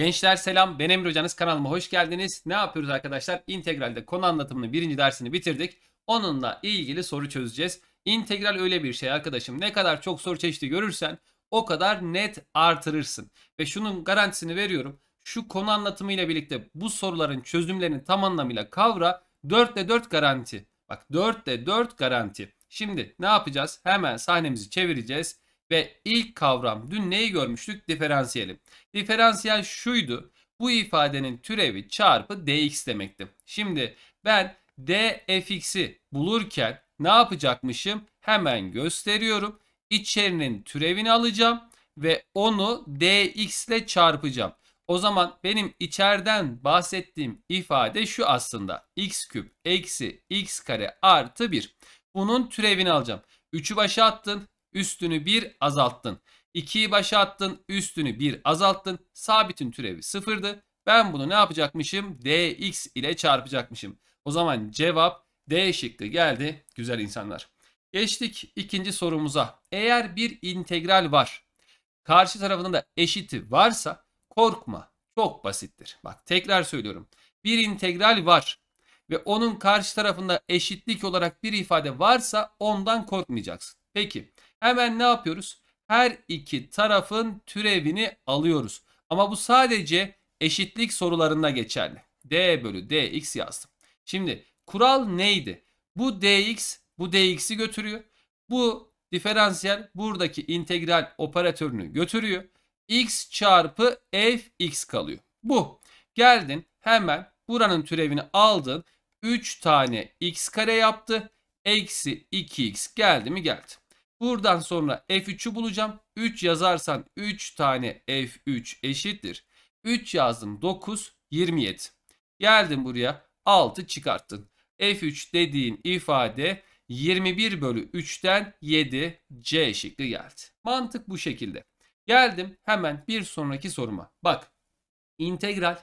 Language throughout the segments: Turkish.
Gençler selam. Ben Emre Hocanız kanalıma hoş geldiniz. Ne yapıyoruz arkadaşlar? İntegralde konu anlatımını birinci dersini bitirdik. Onunla ilgili soru çözeceğiz. İntegral öyle bir şey arkadaşım. Ne kadar çok soru çeşidi görürsen o kadar net artırırsın. Ve şunun garantisini veriyorum. Şu konu anlatımıyla birlikte bu soruların çözümlerini tam anlamıyla kavra. 4'te 4 garanti. Bak 4'te 4 garanti. Şimdi ne yapacağız? Hemen sahnemizi çevireceğiz. Ve ilk kavram dün neyi görmüştük? Diferansiyeli. Diferansiyel şuydu. Bu ifadenin türevi çarpı dx demekti. Şimdi ben dfx'i bulurken ne yapacakmışım? Hemen gösteriyorum. İçerinin türevini alacağım ve onu dx ile çarpacağım. O zaman benim içeriden bahsettiğim ifade şu aslında. x küp eksi x kare artı 1. Bunun türevini alacağım. 3'ü başa attın üstünü 1 azalttın. 2'yi başa attın, üstünü 1 azalttın. Sabitin türevi 0'dı. Ben bunu ne yapacakmışım? dx ile çarpacakmışım. O zaman cevap D şıkkı geldi güzel insanlar. Geçtik ikinci sorumuza. Eğer bir integral var, karşı tarafında da eşiti varsa korkma çok basittir. Bak tekrar söylüyorum. Bir integral var ve onun karşı tarafında eşitlik olarak bir ifade varsa ondan korkmayacaksın. Peki Hemen ne yapıyoruz? Her iki tarafın türevini alıyoruz. Ama bu sadece eşitlik sorularında geçerli. D bölü dx yazdım. Şimdi kural neydi? Bu dx bu dx'i götürüyor. Bu diferansiyel buradaki integral operatörünü götürüyor. x çarpı fx kalıyor. Bu. Geldin hemen buranın türevini aldın. 3 tane x kare yaptı. Eksi 2x geldi mi geldi. Buradan sonra F3'ü bulacağım. 3 yazarsan 3 tane F3 eşittir. 3 yazdım 9 27. Geldim buraya 6 çıkarttın. F3 dediğin ifade 21 bölü 3'ten 7 C şıkkı geldi. Mantık bu şekilde. Geldim hemen bir sonraki soruma. Bak integral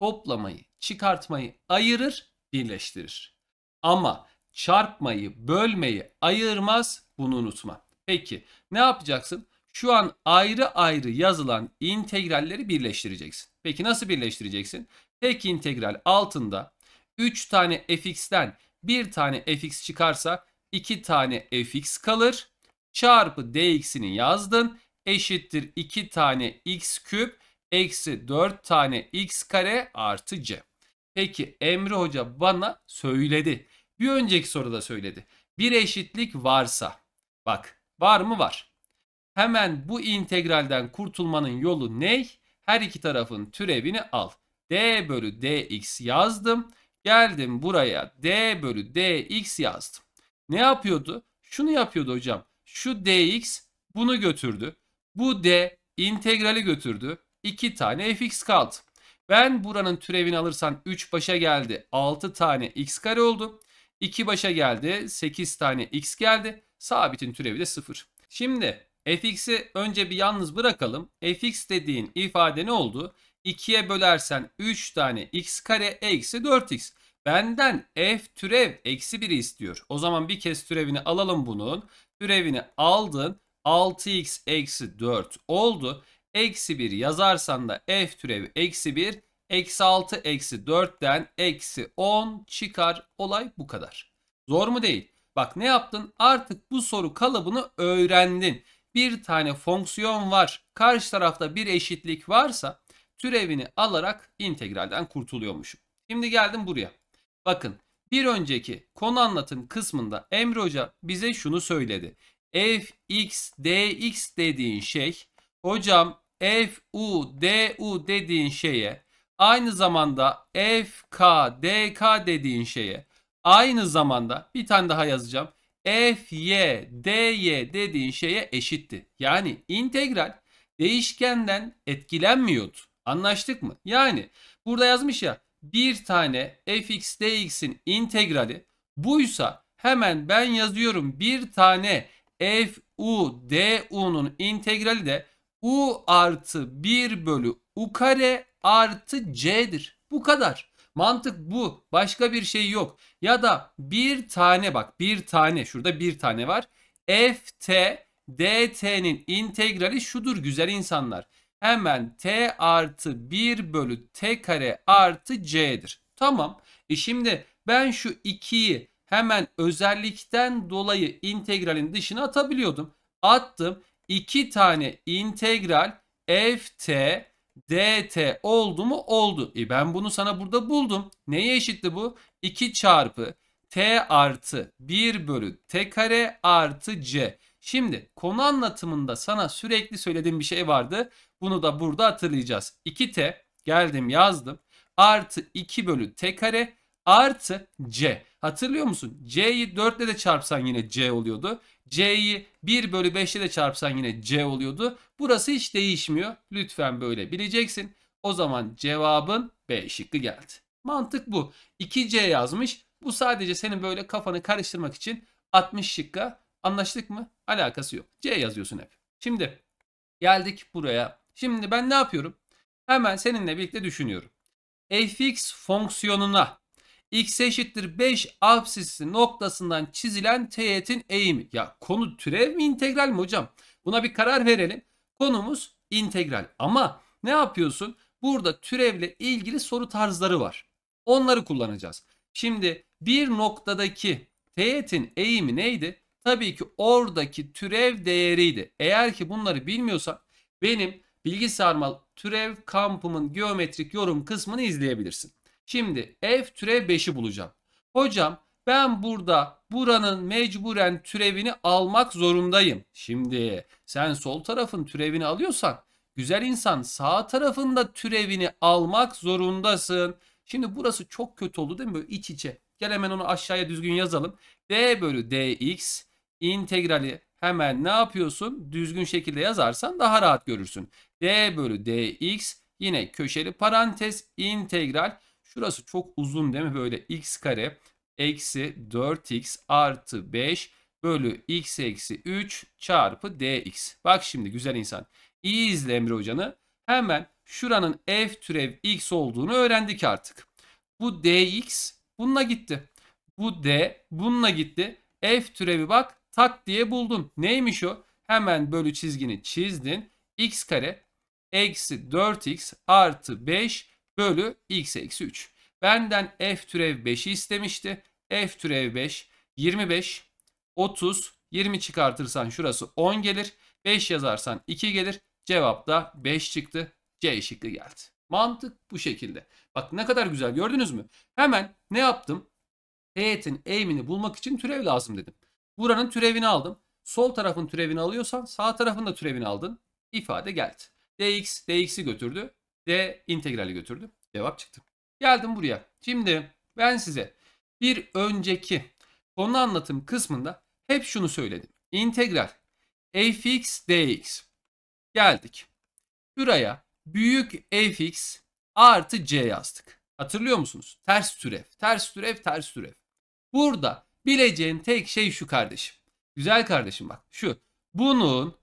toplamayı, çıkartmayı ayırır, birleştirir. Ama çarpmayı, bölmeyi ayırmaz. Bunu unutma. Peki ne yapacaksın? Şu an ayrı ayrı yazılan integralleri birleştireceksin. Peki nasıl birleştireceksin? Tek integral altında 3 tane fx'ten 1 tane fx çıkarsa 2 tane fx kalır. Çarpı dx'ini yazdın. Eşittir 2 tane x küp eksi 4 tane x kare artı c. Peki Emre Hoca bana söyledi. Bir önceki soruda söyledi. Bir eşitlik varsa bak var mı var. Hemen bu integralden kurtulmanın yolu ne? Her iki tarafın türevini al. d bölü dx yazdım. Geldim buraya d bölü dx yazdım. Ne yapıyordu? Şunu yapıyordu hocam. Şu dx bunu götürdü. Bu d integrali götürdü. 2 tane fx kaldı. Ben buranın türevini alırsam 3 başa geldi. 6 tane x kare oldu. 2 başa geldi. 8 tane x geldi. Sabitin türevi de 0. Şimdi fx'i önce bir yalnız bırakalım. fx dediğin ifade ne oldu? 2'ye bölersen 3 tane x kare eksi 4x. Benden f türev eksi 1'i istiyor. O zaman bir kez türevini alalım bunun. Türevini aldın. 6x eksi 4 oldu. Eksi 1 yazarsan da f türevi eksi 1 Eksi 6 eksi 4'ten eksi 10 çıkar. Olay bu kadar. Zor mu değil? Bak ne yaptın? Artık bu soru kalıbını öğrendin. Bir tane fonksiyon var. Karşı tarafta bir eşitlik varsa türevini alarak integralden kurtuluyormuşum. Şimdi geldim buraya. Bakın bir önceki konu anlatım kısmında Emre Hoca bize şunu söyledi. F, x, dx dediğin şey hocam f, u, d, dediğin şeye aynı zamanda FK, DK dediğin şeye aynı zamanda bir tane daha yazacağım. FY, DY dediğin şeye eşitti. Yani integral değişkenden etkilenmiyordu. Anlaştık mı? Yani burada yazmış ya bir tane fx dx'in integrali buysa hemen ben yazıyorum bir tane f u d u'nun integrali de U artı 1 bölü U kare artı C'dir. Bu kadar. Mantık bu. Başka bir şey yok. Ya da bir tane bak bir tane şurada bir tane var. ft dt'nin integrali şudur güzel insanlar. Hemen t artı 1 bölü t kare artı c'dir. Tamam. E şimdi ben şu 2'yi hemen özellikten dolayı integralin dışına atabiliyordum. Attım. 2 tane integral ft dt oldu mu? Oldu. E ben bunu sana burada buldum. Neye eşitti bu? 2 çarpı t artı 1 bölü t kare artı c. Şimdi konu anlatımında sana sürekli söylediğim bir şey vardı. Bunu da burada hatırlayacağız. 2t geldim yazdım. Artı 2 bölü t kare artı C. Hatırlıyor musun? C'yi 4 ile de çarpsan yine C oluyordu. C'yi 1 bölü 5 ile de çarpsan yine C oluyordu. Burası hiç değişmiyor. Lütfen böyle bileceksin. O zaman cevabın B şıkkı geldi. Mantık bu. 2C yazmış. Bu sadece senin böyle kafanı karıştırmak için 60 şıkka anlaştık mı? Alakası yok. C yazıyorsun hep. Şimdi geldik buraya. Şimdi ben ne yapıyorum? Hemen seninle birlikte düşünüyorum. fx fonksiyonuna x eşittir 5 absisi noktasından çizilen teğetin eğimi. Ya konu türev mi integral mi hocam? Buna bir karar verelim. Konumuz integral ama ne yapıyorsun? Burada türevle ilgili soru tarzları var. Onları kullanacağız. Şimdi bir noktadaki teğetin eğimi neydi? Tabii ki oradaki türev değeriydi. Eğer ki bunları bilmiyorsan benim bilgisayar mal türev kampımın geometrik yorum kısmını izleyebilirsin. Şimdi f türev 5'i bulacağım. Hocam ben burada buranın mecburen türevini almak zorundayım. Şimdi sen sol tarafın türevini alıyorsan güzel insan sağ tarafında türevini almak zorundasın. Şimdi burası çok kötü oldu değil mi? Böyle iç içe. Gel hemen onu aşağıya düzgün yazalım. d bölü dx integrali hemen ne yapıyorsun? Düzgün şekilde yazarsan daha rahat görürsün. d bölü dx yine köşeli parantez integral Şurası çok uzun değil mi? Böyle x kare eksi 4x artı 5 bölü x eksi 3 çarpı dx. Bak şimdi güzel insan. İyi izle Emre hocanı. Hemen şuranın f türev x olduğunu öğrendik artık. Bu dx bununla gitti. Bu d bununla gitti. F türevi bak tak diye buldun. Neymiş o? Hemen bölü çizgini çizdin. x kare eksi 4x artı 5 bölü x eksi 3. Benden f türev 5'i istemişti. f türev 5 25 30 20 çıkartırsan şurası 10 gelir. 5 yazarsan 2 gelir. Cevap da 5 çıktı. C şıkkı geldi. Mantık bu şekilde. Bak ne kadar güzel gördünüz mü? Hemen ne yaptım? Teğetin eğimini bulmak için türev lazım dedim. Buranın türevini aldım. Sol tarafın türevini alıyorsan sağ tarafın da türevini aldın. İfade geldi. dx dx'i götürdü. D integrali götürdüm. Cevap çıktı. Geldim buraya. Şimdi ben size bir önceki konu anlatım kısmında hep şunu söyledim. İntegral fx dx. Geldik. Şuraya büyük fx artı c yazdık. Hatırlıyor musunuz? Ters türev, ters türev, ters türev. Burada bileceğin tek şey şu kardeşim. Güzel kardeşim bak şu. Bunun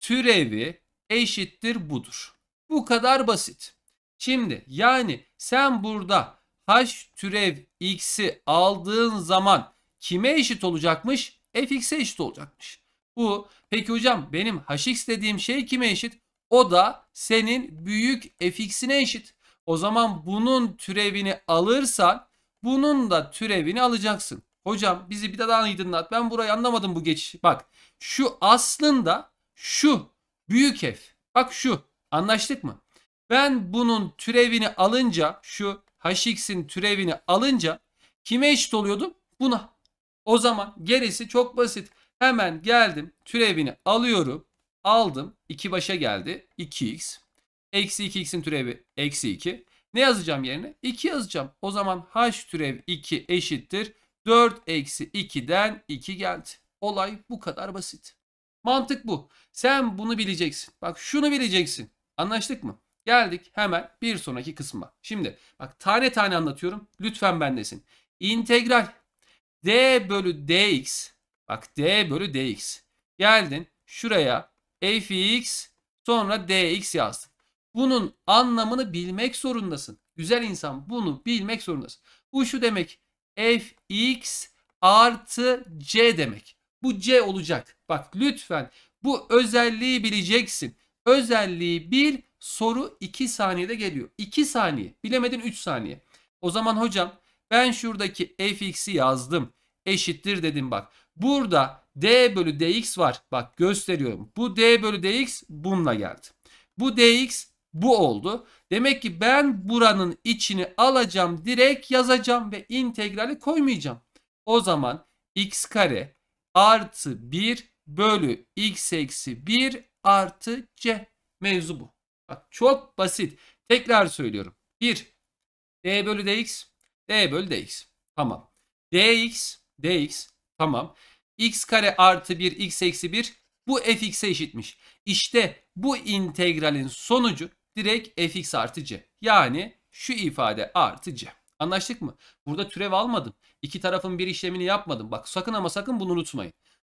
türevi eşittir budur. Bu kadar basit. Şimdi yani sen burada h türev x'i aldığın zaman kime eşit olacakmış? fx'e eşit olacakmış. Bu peki hocam benim hx dediğim şey kime eşit? O da senin büyük fx'ine eşit. O zaman bunun türevini alırsan bunun da türevini alacaksın. Hocam bizi bir daha aydınlat. Ben burayı anlamadım bu geçişi. Bak şu aslında şu büyük f. Bak şu Anlaştık mı? Ben bunun türevini alınca şu hx'in türevini alınca kime eşit oluyordum? Buna. O zaman gerisi çok basit. Hemen geldim türevini alıyorum. Aldım. 2 başa geldi. 2x. Eksi 2x'in türevi eksi 2. Ne yazacağım yerine? 2 yazacağım. O zaman h türev 2 eşittir. 4 eksi 2'den 2 geldi. Olay bu kadar basit. Mantık bu. Sen bunu bileceksin. Bak şunu bileceksin. Anlaştık mı? Geldik hemen bir sonraki kısma. Şimdi bak tane tane anlatıyorum. Lütfen bendesin. İntegral d bölü dx. Bak d bölü dx. Geldin şuraya fx sonra dx yazdın. Bunun anlamını bilmek zorundasın. Güzel insan bunu bilmek zorundasın. Bu şu demek fx artı c demek. Bu c olacak. Bak lütfen bu özelliği bileceksin özelliği bir soru 2 saniyede geliyor. 2 saniye bilemedin 3 saniye. O zaman hocam ben şuradaki fx'i yazdım eşittir dedim bak. Burada d bölü dx var bak gösteriyorum. Bu d bölü dx bununla geldi. Bu dx bu oldu. Demek ki ben buranın içini alacağım direkt yazacağım ve integrali koymayacağım. O zaman x kare artı 1 bölü x eksi 1 artı C. Mevzu bu. Bak çok basit. Tekrar söylüyorum. 1. D bölü dx. D bölü dx. Tamam. dx. dx. Tamam. x kare artı 1 x eksi 1 bu fx'e eşitmiş. İşte bu integralin sonucu direkt fx artı c. Yani şu ifade artı c. Anlaştık mı? Burada türev almadım. İki tarafın bir işlemini yapmadım. Bak sakın ama sakın bunu unutmayın.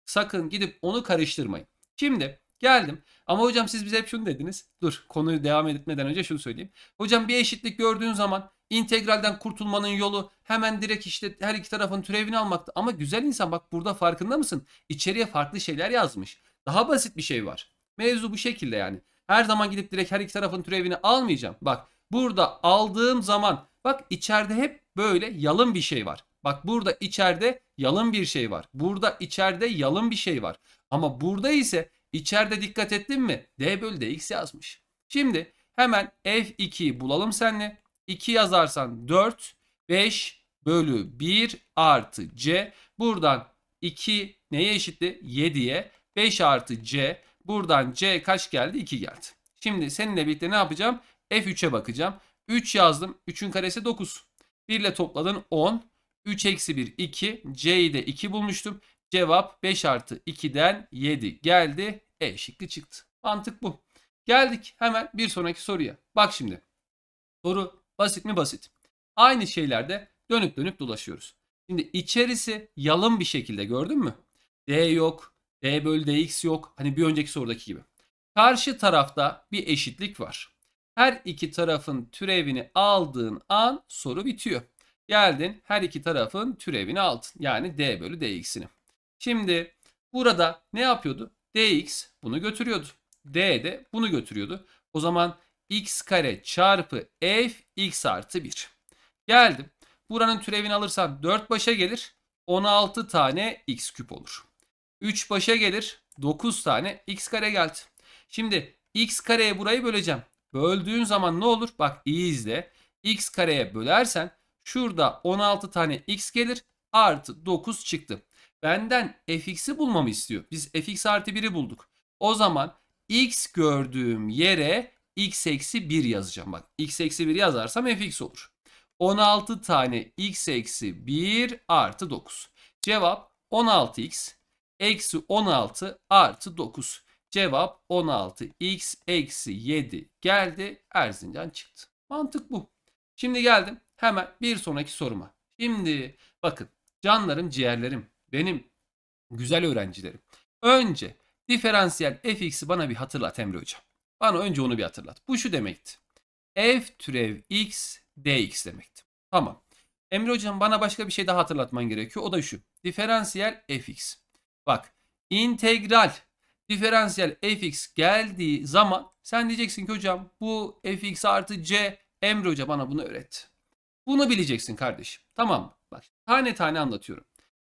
Sakın gidip onu karıştırmayın. Şimdi Geldim. Ama hocam siz bize hep şunu dediniz. Dur konuyu devam etmeden önce şunu söyleyeyim. Hocam bir eşitlik gördüğün zaman integralden kurtulmanın yolu hemen direkt işte her iki tarafın türevini almaktı. Ama güzel insan bak burada farkında mısın? İçeriye farklı şeyler yazmış. Daha basit bir şey var. Mevzu bu şekilde yani. Her zaman gidip direkt her iki tarafın türevini almayacağım. Bak burada aldığım zaman bak içeride hep böyle yalın bir şey var. Bak burada içeride yalın bir şey var. Burada içeride yalın bir şey var. Ama burada ise İçeride dikkat ettin mi? D bölü x yazmış. Şimdi hemen f2'yi bulalım senle. 2 yazarsan 4, 5 bölü 1 artı c. Buradan 2 neye eşitti? 7'ye. 5 artı c. Buradan c kaç geldi? 2 geldi. Şimdi seninle birlikte ne yapacağım? F3'e bakacağım. 3 yazdım. 3'ün karesi 9. 1 ile topladın 10. 3 eksi 1 2. C'yi de 2 bulmuştum. Cevap 5 artı 2'den 7 geldi. E şıkkı çıktı. Mantık bu. Geldik hemen bir sonraki soruya. Bak şimdi. Soru basit mi basit. Aynı şeylerde dönüp dönüp dolaşıyoruz. Şimdi içerisi yalın bir şekilde gördün mü? D yok. D bölü dx yok. Hani bir önceki sorudaki gibi. Karşı tarafta bir eşitlik var. Her iki tarafın türevini aldığın an soru bitiyor. Geldin her iki tarafın türevini aldın. Yani d bölü dx'ini. Şimdi burada ne yapıyordu? dx bunu götürüyordu. d de bunu götürüyordu. O zaman x kare çarpı f x artı 1. Geldim. Buranın türevini alırsam 4 başa gelir. 16 tane x küp olur. 3 başa gelir. 9 tane x kare geldi. Şimdi x kareye burayı böleceğim. Böldüğün zaman ne olur? Bak iyi izle. x kareye bölersen şurada 16 tane x gelir. Artı 9 çıktı benden fx'i bulmamı istiyor. Biz fx artı 1'i bulduk. O zaman x gördüğüm yere x eksi 1 yazacağım. Bak x eksi 1 yazarsam fx olur. 16 tane x eksi 1 artı 9. Cevap 16x eksi 16 artı 9. Cevap 16x eksi 7 geldi. Erzincan çıktı. Mantık bu. Şimdi geldim hemen bir sonraki soruma. Şimdi bakın canlarım ciğerlerim benim güzel öğrencilerim. Önce diferansiyel fx'i bana bir hatırlat Emre hocam. Bana önce onu bir hatırlat. Bu şu demekti. f türev x dx demekti. Tamam. Emre hocam bana başka bir şey daha hatırlatman gerekiyor. O da şu. Diferansiyel fx. Bak integral diferansiyel fx geldiği zaman sen diyeceksin ki hocam bu fx artı c Emre hoca bana bunu öğretti. Bunu bileceksin kardeşim. Tamam mı? Bak tane tane anlatıyorum.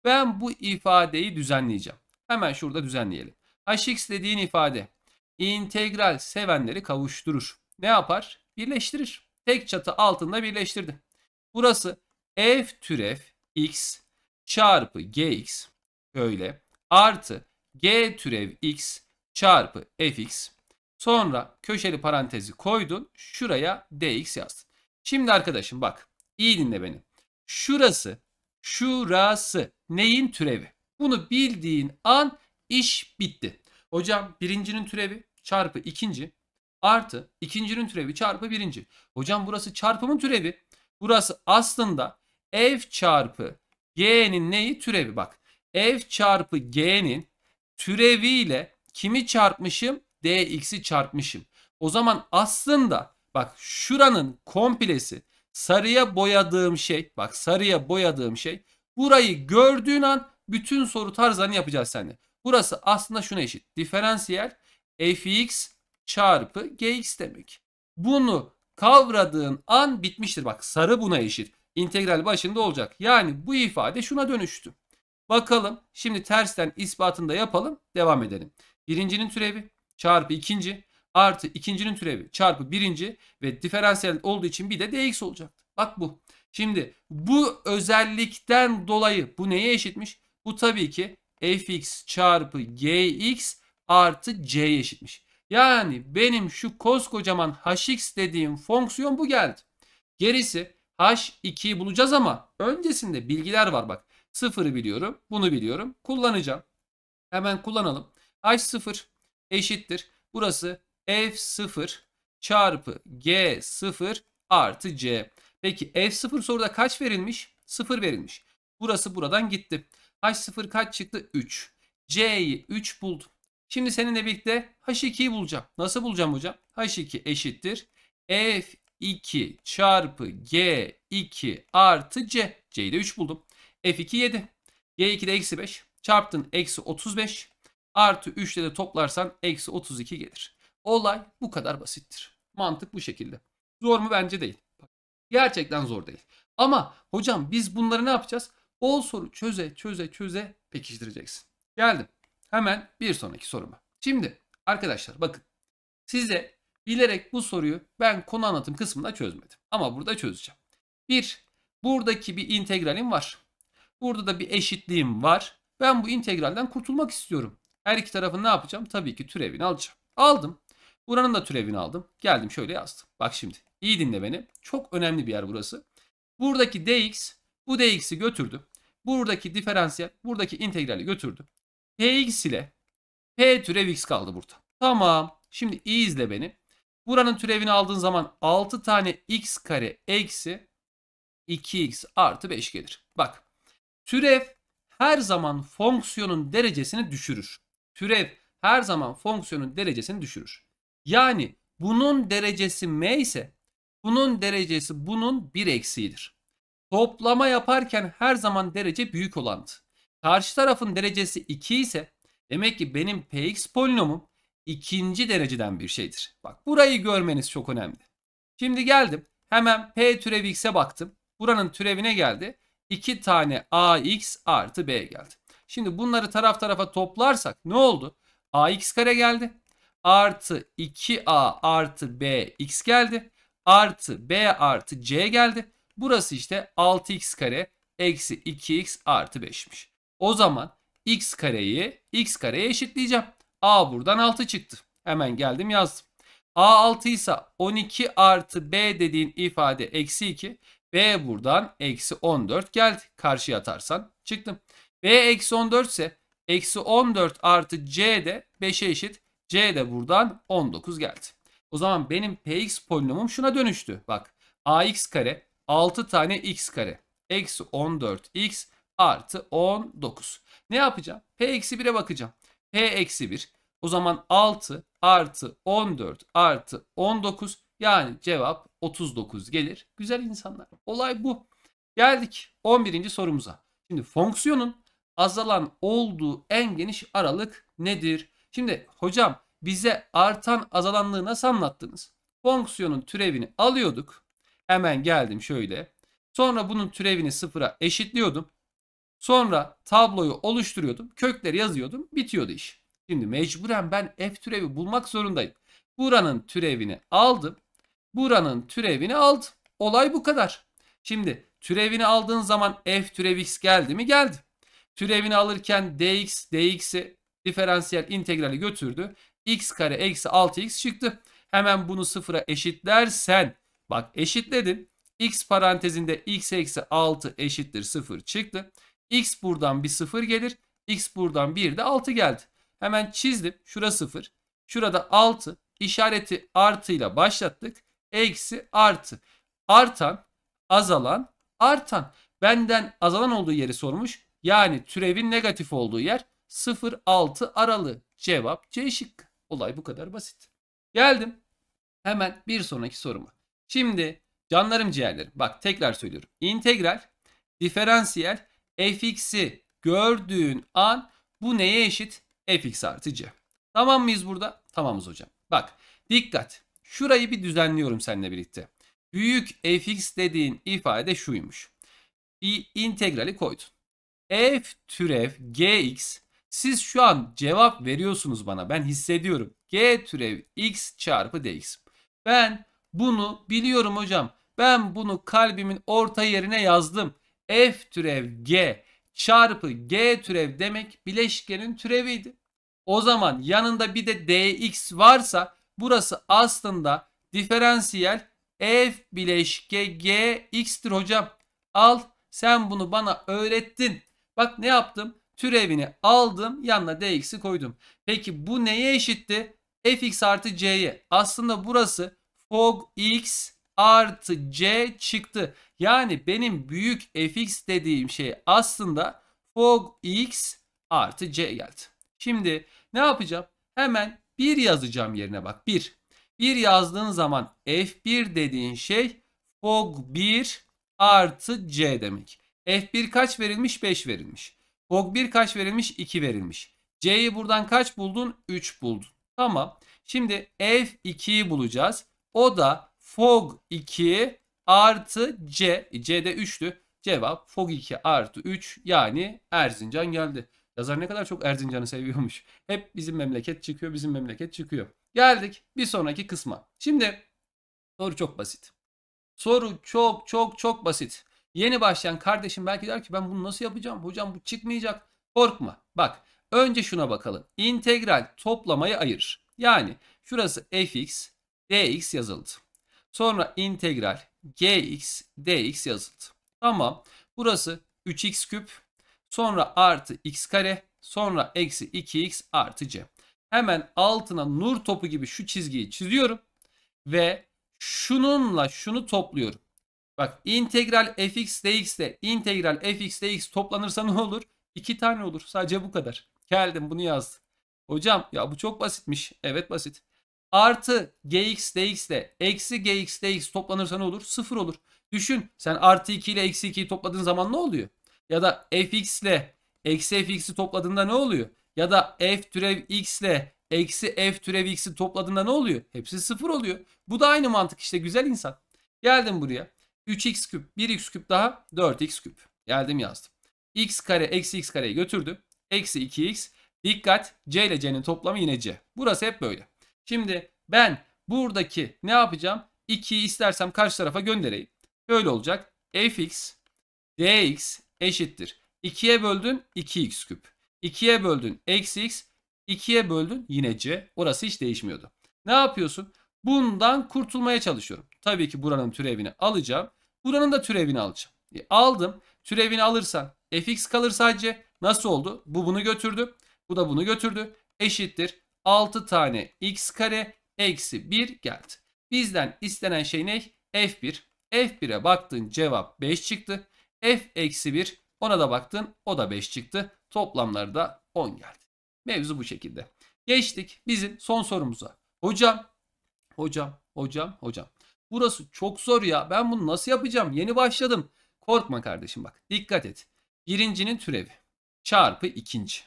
Ben bu ifadeyi düzenleyeceğim. Hemen şurada düzenleyelim. hx dediğin ifade integral sevenleri kavuşturur. Ne yapar? Birleştirir. Tek çatı altında birleştirdi. Burası f türev x çarpı gx öyle artı g türev x çarpı fx. Sonra köşeli parantezi koydun. Şuraya dx yazdın. Şimdi arkadaşım bak iyi dinle beni. Şurası, şurası neyin türevi. Bunu bildiğin an iş bitti. Hocam birincinin türevi çarpı ikinci artı ikincinin türevi çarpı birinci. Hocam burası çarpımın türevi. Burası aslında f çarpı g'nin neyi türevi bak. f çarpı g'nin türeviyle kimi çarpmışım? dx'i çarpmışım. O zaman aslında bak şuranın komplesi sarıya boyadığım şey bak sarıya boyadığım şey Burayı gördüğün an bütün soru tarzlarını yapacağız seninle. Burası aslında şuna eşit. Diferansiyel fx çarpı gx demek. Bunu kavradığın an bitmiştir. Bak sarı buna eşit. İntegral başında olacak. Yani bu ifade şuna dönüştü. Bakalım şimdi tersten ispatını da yapalım. Devam edelim. Birincinin türevi çarpı ikinci artı ikincinin türevi çarpı birinci ve diferansiyel olduğu için bir de dx olacak. Bak bu. Şimdi bu özellikten dolayı bu neye eşitmiş? Bu tabii ki fx çarpı gx artı c eşitmiş. Yani benim şu koskocaman hx dediğim fonksiyon bu geldi. Gerisi h2'yi bulacağız ama öncesinde bilgiler var bak. Sıfırı biliyorum, bunu biliyorum. Kullanacağım. Hemen kullanalım. h0 eşittir. Burası f0 çarpı g0 artı c. Peki f0 soruda kaç verilmiş? 0 verilmiş. Burası buradan gitti. h0 kaç çıktı? 3. c'yi 3 buldum. Şimdi seninle birlikte h2'yi bulacağım. Nasıl bulacağım hocam? h2 eşittir. f2 çarpı g2 artı c. c'yi de 3 buldum. f2 7. g2 de eksi 5. Çarptın eksi 35. Artı 3 ile de toplarsan eksi 32 gelir. Olay bu kadar basittir. Mantık bu şekilde. Zor mu? Bence değil. Gerçekten zor değil. Ama hocam biz bunları ne yapacağız? Bol soru çöze çöze çöze pekiştireceksin. Geldim. Hemen bir sonraki soruma. Şimdi arkadaşlar bakın. Size bilerek bu soruyu ben konu anlatım kısmında çözmedim. Ama burada çözeceğim. Bir, buradaki bir integralim var. Burada da bir eşitliğim var. Ben bu integralden kurtulmak istiyorum. Her iki tarafı ne yapacağım? Tabii ki türevini alacağım. Aldım. Buranın da türevini aldım. Geldim şöyle yazdım. Bak şimdi iyi dinle beni. Çok önemli bir yer burası. Buradaki dx bu dx'i götürdü. Buradaki diferansiyel buradaki integrali götürdü. px ile p türev x kaldı burada. Tamam. Şimdi iyi izle beni. Buranın türevini aldığın zaman 6 tane x kare eksi 2x artı 5 gelir. Bak türev her zaman fonksiyonun derecesini düşürür. Türev her zaman fonksiyonun derecesini düşürür. Yani bunun derecesi m ise bunun derecesi bunun bir eksiğidir. Toplama yaparken her zaman derece büyük olandı. Karşı tarafın derecesi 2 ise demek ki benim px polinomum ikinci dereceden bir şeydir. Bak burayı görmeniz çok önemli. Şimdi geldim hemen p türevi x'e baktım. Buranın türevine geldi. 2 tane ax artı b geldi. Şimdi bunları taraf tarafa toplarsak ne oldu? ax kare geldi artı 2a artı b x geldi. Artı b artı c geldi. Burası işte 6x kare eksi 2x artı 5'miş. O zaman x kareyi x kareye eşitleyeceğim. a buradan 6 çıktı. Hemen geldim yazdım. a 6 ise 12 artı b dediğin ifade eksi 2. b buradan eksi 14 geldi. Karşıya atarsan çıktım. b eksi 14 ise eksi 14 artı c de 5'e eşit. C de buradan 19 geldi. O zaman benim px polinomum şuna dönüştü. Bak ax kare 6 tane x kare eksi 14x artı 19. Ne yapacağım? p eksi 1'e bakacağım. p eksi 1 o zaman 6 artı 14 artı 19 yani cevap 39 gelir. Güzel insanlar. Olay bu. Geldik 11. sorumuza. Şimdi fonksiyonun azalan olduğu en geniş aralık nedir? Şimdi hocam bize artan azalanlığı nasıl anlattınız? Fonksiyonun türevini alıyorduk. Hemen geldim şöyle. Sonra bunun türevini sıfıra eşitliyordum. Sonra tabloyu oluşturuyordum. Kökleri yazıyordum. Bitiyordu iş. Şimdi mecburen ben f türevi bulmak zorundayım. Buranın türevini aldım. Buranın türevini aldım. Olay bu kadar. Şimdi türevini aldığın zaman f türev x geldi mi? Geldi. Türevini alırken dx, dx'i diferansiyel integrali götürdü. x kare eksi 6x çıktı. Hemen bunu sıfıra eşitlersen bak eşitledin. x parantezinde x eksi 6 eşittir 0 çıktı. x buradan bir 0 gelir. x buradan bir de 6 geldi. Hemen çizdim. Şura 0. Şurada 6 işareti artıyla başlattık. Eksi artı. Artan, azalan, artan. Benden azalan olduğu yeri sormuş. Yani türevin negatif olduğu yer 0,6 6 aralığı. Cevap C şık. Olay bu kadar basit. Geldim hemen bir sonraki soruma. Şimdi canlarım ciğerlerim bak tekrar söylüyorum. İntegral, diferansiyel, fx'i gördüğün an bu neye eşit? fx artı c. Tamam mıyız burada? Tamamız hocam. Bak dikkat. Şurayı bir düzenliyorum seninle birlikte. Büyük fx dediğin ifade şuymuş. Bir integrali koydun. f türev gx siz şu an cevap veriyorsunuz bana. Ben hissediyorum. G türev x çarpı dx. Ben bunu biliyorum hocam. Ben bunu kalbimin orta yerine yazdım. F türev G çarpı G türev demek bileşkenin türeviydi. O zaman yanında bir de dx varsa burası aslında diferansiyel f bileşke g x'tir hocam. Al sen bunu bana öğrettin. Bak ne yaptım? Türevini aldım yanına dx'i koydum. Peki bu neye eşitti? fx artı c'ye. Aslında burası fog x artı c çıktı. Yani benim büyük fx dediğim şey aslında fog x artı c geldi. Şimdi ne yapacağım? Hemen 1 yazacağım yerine bak. 1. 1 yazdığın zaman f1 dediğin şey fog 1 artı c demek. f1 kaç verilmiş? 5 verilmiş. Fog 1 kaç verilmiş? 2 verilmiş. C'yi buradan kaç buldun? 3 buldun. Tamam. Şimdi F2'yi bulacağız. O da Fog 2 artı C. E, C'de 3'tü. Cevap Fog 2 artı 3 yani Erzincan geldi. Yazar ne kadar çok Erzincan'ı seviyormuş. Hep bizim memleket çıkıyor, bizim memleket çıkıyor. Geldik bir sonraki kısma. Şimdi soru çok basit. Soru çok çok çok basit. Yeni başlayan kardeşim belki der ki ben bunu nasıl yapacağım? Hocam bu çıkmayacak. Korkma. Bak önce şuna bakalım. İntegral toplamayı ayırır. Yani şurası fx dx yazıldı. Sonra integral gx dx yazıldı. Tamam. Burası 3x küp. Sonra artı x kare. Sonra eksi 2x artı c. Hemen altına nur topu gibi şu çizgiyi çiziyorum. Ve şununla şunu topluyorum. Bak integral fx dx ile integral fx dx toplanırsa ne olur? İki tane olur. Sadece bu kadar. Geldim bunu yazdım. Hocam ya bu çok basitmiş. Evet basit. Artı gx dx ile eksi gx dx toplanırsa ne olur? Sıfır olur. Düşün sen artı 2 ile eksi 2'yi topladığın zaman ne oluyor? Ya da fx ile eksi fx'i topladığında ne oluyor? Ya da f türev x ile eksi f türev x'i topladığında ne oluyor? Hepsi sıfır oluyor. Bu da aynı mantık işte güzel insan. Geldim buraya. 3x küp 1x küp daha 4x küp. Geldim yazdım. x kare eksi x kareyi götürdü. Eksi 2x. Dikkat c ile c'nin toplamı yine c. Burası hep böyle. Şimdi ben buradaki ne yapacağım? 2'yi istersem karşı tarafa göndereyim. Böyle olacak. fx dx eşittir. 2'ye böldün 2x küp. 2'ye böldün eksi x. 2'ye böldün yine c. Orası hiç değişmiyordu. Ne yapıyorsun? Bundan kurtulmaya çalışıyorum. Tabii ki buranın türevini alacağım. Buranın da türevini alacağım. E, aldım. Türevini alırsan fx kalır sadece. Nasıl oldu? Bu bunu götürdü. Bu da bunu götürdü. Eşittir. 6 tane x kare eksi 1 geldi. Bizden istenen şey ne? f1. f1'e baktın cevap 5 çıktı. f eksi 1 ona da baktın o da 5 çıktı. Toplamları da 10 geldi. Mevzu bu şekilde. Geçtik bizim son sorumuza. Hocam, hocam, hocam, hocam. Burası çok zor ya. Ben bunu nasıl yapacağım? Yeni başladım. Korkma kardeşim bak. Dikkat et. Birincinin türevi çarpı ikinci.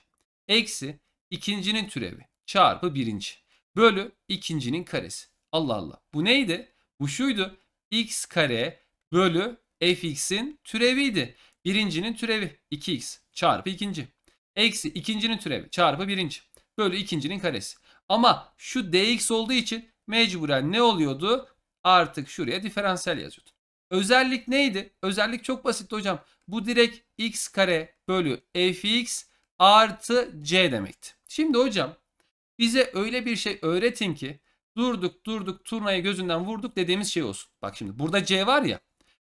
Eksi ikincinin türevi çarpı birinci. Bölü ikincinin karesi. Allah Allah. Bu neydi? Bu şuydu. x kare bölü fx'in türeviydi. Birincinin türevi 2x çarpı ikinci. Eksi ikincinin türevi çarpı birinci. Bölü ikincinin karesi. Ama şu dx olduğu için mecburen ne oluyordu? artık şuraya diferansiyel yazıyordum. Özellik neydi? Özellik çok basit hocam. Bu direkt x kare bölü fx artı c demekti. Şimdi hocam bize öyle bir şey öğretin ki durduk durduk turnayı gözünden vurduk dediğimiz şey olsun. Bak şimdi burada c var ya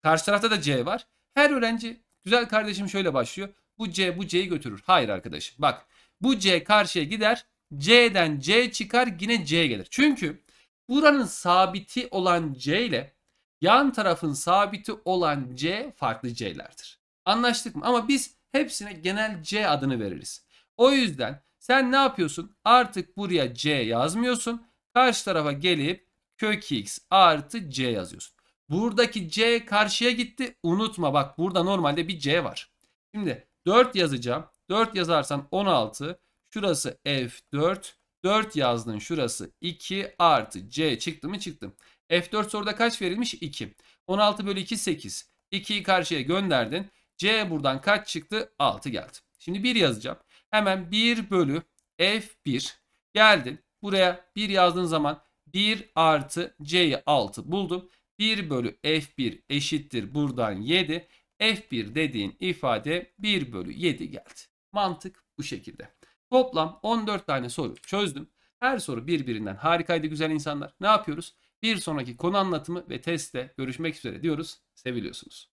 karşı tarafta da c var. Her öğrenci güzel kardeşim şöyle başlıyor. Bu c bu c'yi götürür. Hayır arkadaşım bak bu c karşıya gider C'den C çıkar yine C gelir. Çünkü Buranın sabiti olan C ile yan tarafın sabiti olan C farklı C'lerdir. Anlaştık mı? Ama biz hepsine genel C adını veririz. O yüzden sen ne yapıyorsun? Artık buraya C yazmıyorsun. Karşı tarafa gelip kök x artı C yazıyorsun. Buradaki C karşıya gitti. Unutma bak burada normalde bir C var. Şimdi 4 yazacağım. 4 yazarsan 16. Şurası F4. 4 yazdın şurası 2 artı C çıktı mı çıktı. F4 soruda kaç verilmiş? 2. 16 bölü 2 8. 2'yi karşıya gönderdin. C buradan kaç çıktı? 6 geldi. Şimdi 1 yazacağım. Hemen 1 bölü F1 geldin. Buraya 1 yazdığın zaman 1 artı C'yi 6 buldum. 1 bölü F1 eşittir buradan 7. F1 dediğin ifade 1 bölü 7 geldi. Mantık bu şekilde. Toplam 14 tane soru çözdüm. Her soru birbirinden harikaydı güzel insanlar. Ne yapıyoruz? Bir sonraki konu anlatımı ve testte görüşmek üzere diyoruz. Seviliyorsunuz.